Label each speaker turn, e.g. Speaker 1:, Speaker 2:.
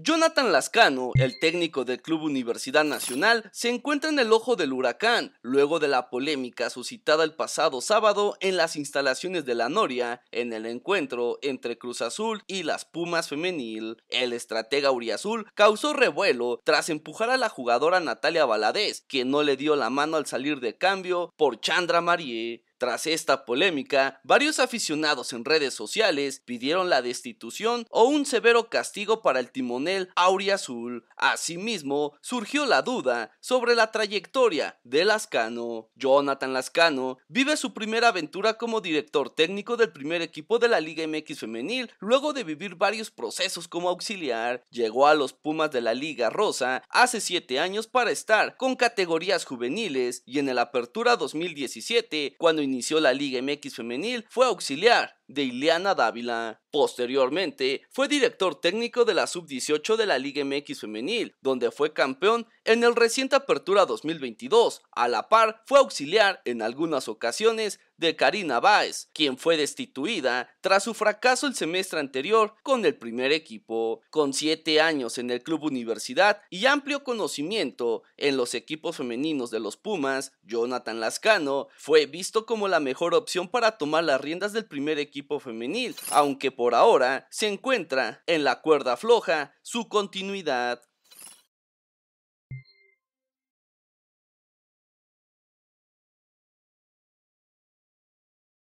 Speaker 1: Jonathan Lascano, el técnico del Club Universidad Nacional, se encuentra en el ojo del huracán, luego de la polémica suscitada el pasado sábado en las instalaciones de la Noria, en el encuentro entre Cruz Azul y las Pumas Femenil. El estratega Uriazul causó revuelo tras empujar a la jugadora Natalia Valadez, que no le dio la mano al salir de cambio por Chandra Marie. Tras esta polémica, varios aficionados en redes sociales pidieron la destitución o un severo castigo para el timonel Auriazul. Asimismo, surgió la duda sobre la trayectoria de Lascano. Jonathan Lascano vive su primera aventura como director técnico del primer equipo de la Liga MX femenil luego de vivir varios procesos como auxiliar. Llegó a los Pumas de la Liga Rosa hace 7 años para estar con categorías juveniles y en el Apertura 2017 cuando inició la Liga MX femenil fue auxiliar de Ileana Dávila. Posteriormente, fue director técnico de la sub-18 de la Liga MX Femenil, donde fue campeón en el reciente Apertura 2022. A la par, fue auxiliar en algunas ocasiones de Karina Baez quien fue destituida tras su fracaso el semestre anterior con el primer equipo. Con siete años en el club universidad y amplio conocimiento en los equipos femeninos de los Pumas, Jonathan Lascano fue visto como la mejor opción para tomar las riendas del primer equipo femenil, aunque por ahora se encuentra en la cuerda floja su continuidad